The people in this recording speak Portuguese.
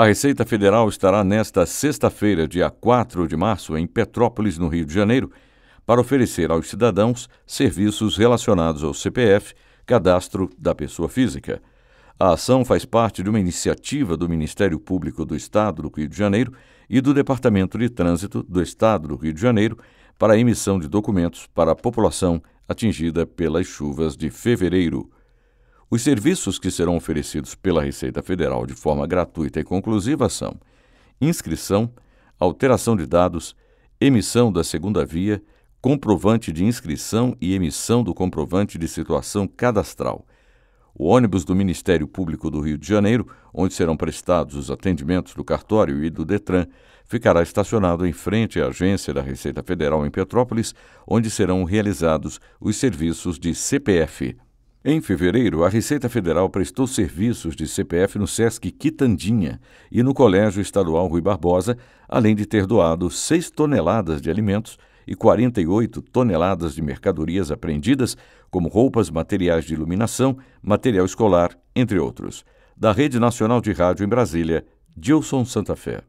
A Receita Federal estará nesta sexta-feira, dia 4 de março, em Petrópolis, no Rio de Janeiro, para oferecer aos cidadãos serviços relacionados ao CPF, cadastro da pessoa física. A ação faz parte de uma iniciativa do Ministério Público do Estado do Rio de Janeiro e do Departamento de Trânsito do Estado do Rio de Janeiro para a emissão de documentos para a população atingida pelas chuvas de fevereiro. Os serviços que serão oferecidos pela Receita Federal de forma gratuita e conclusiva são inscrição, alteração de dados, emissão da segunda via, comprovante de inscrição e emissão do comprovante de situação cadastral. O ônibus do Ministério Público do Rio de Janeiro, onde serão prestados os atendimentos do cartório e do Detran, ficará estacionado em frente à agência da Receita Federal em Petrópolis, onde serão realizados os serviços de CPF. Em fevereiro, a Receita Federal prestou serviços de CPF no SESC Quitandinha e no Colégio Estadual Rui Barbosa, além de ter doado 6 toneladas de alimentos e 48 toneladas de mercadorias apreendidas, como roupas, materiais de iluminação, material escolar, entre outros. Da Rede Nacional de Rádio em Brasília, Gilson Santa Fé.